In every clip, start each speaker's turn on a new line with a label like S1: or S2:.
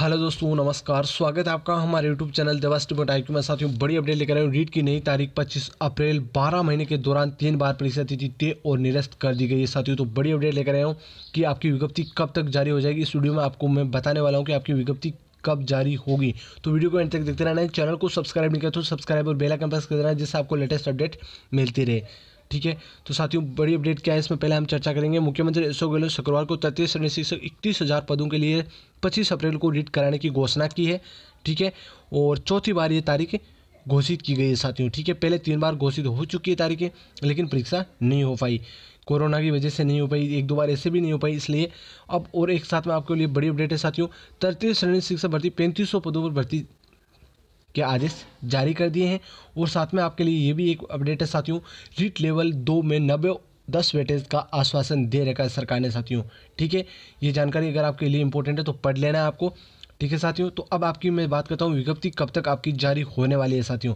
S1: hello दोस्तों नमस्कार स्वागत है आपका हमारे यूट्यूब चैनल देवास्ट में टाइप में साथियों बड़ी अपडेट लेकर आए रीट की नई तारीख 25 अप्रैल 12 महीने के दौरान तीन बार परीक्षा तिथि तय और निरस्त कर दी गई है साथियों तो बड़ी अपडेट लेकर आया हूँ कि आपकी विज्ञप्ति कब तक जारी हो जाएगी इस वीडियो में आपको मैं बताने वाला हूँ कि आपकी विज्ञप्ति कब जारी होगी तो वीडियो को एंड तक देखते रहना चैनल को सब्सक्राइब नहीं किया तो सब्सक्राइब और बेलाइकन प्रेस कर देना जिससे आपको लेटेस्ट अपडेट मिलती रहे ठीक है तो साथियों बड़ी अपडेट क्या है इसमें पहले हम चर्चा करेंगे मुख्यमंत्री अशोक गहलोत शुक्रवार को तैतीस शिक्षक इकतीस हज़ार पदों के लिए पच्चीस अप्रैल को रीट कराने की घोषणा की है ठीक है और चौथी बार ये तारीख घोषित की गई है साथियों ठीक है पहले तीन बार घोषित हो चुकी है तारीखें लेकिन परीक्षा नहीं हो पाई कोरोना की वजह से नहीं हो पाई एक दो बार ऐसे भी नहीं हो पाई इसलिए अब और एक साथ में आपके लिए बड़ी अपडेट है साथियों तैतीस श्रेणी शिक्षा भर्ती पैंतीस पदों पर भर्ती के आदेश जारी कर दिए हैं और साथ में आपके लिए ये भी एक अपडेट है साथियों रीट लेवल दो में नब्बे दस वेटेज का आश्वासन दे रखा है सरकार ने साथियों ठीक है ये जानकारी अगर आपके लिए इंपॉर्टेंट है तो पढ़ लेना है आपको ठीक है साथियों तो अब आपकी मैं बात करता हूँ विज्ञप्ति कब तक आपकी जारी होने वाली है साथियों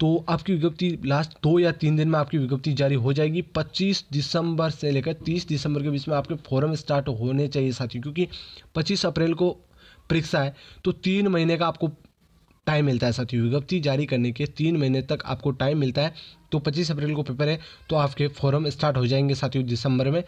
S1: तो आपकी विज्ञप्ति लास्ट दो या तीन दिन में आपकी विज्ञप्ति जारी हो जाएगी 25 दिसंबर से लेकर 30 दिसंबर के बीच में आपके फॉरम स्टार्ट होने चाहिए साथियों क्योंकि 25 अप्रैल को परीक्षा है तो तीन महीने का आपको टाइम मिलता है साथियों विज्ञप्ति जारी करने के तीन महीने तक आपको टाइम मिलता है तो 25 अप्रैल को पेपर है तो आपके फॉर्म स्टार्ट हो जाएंगे साथियों दिसंबर में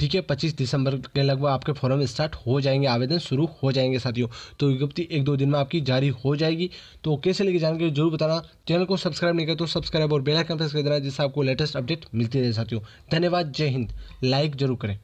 S1: ठीक है पच्चीस दिसंबर के लगभग आपके फॉर्म स्टार्ट हो जाएंगे आवेदन शुरू हो जाएंगे साथियों तो विज्ञप्ति एक दो दिन में आपकी जारी हो जाएगी तो कैसे लेके जानकारी जरूर बताना चैनल को सब्सक्राइब नहीं करें तो सब्सक्राइब और बेलाइकन प्रेस कर देना जिससे आपको लेटेस्ट अपडेट मिलती रहे साथियों धन्यवाद जय हिंद लाइक जरूर करें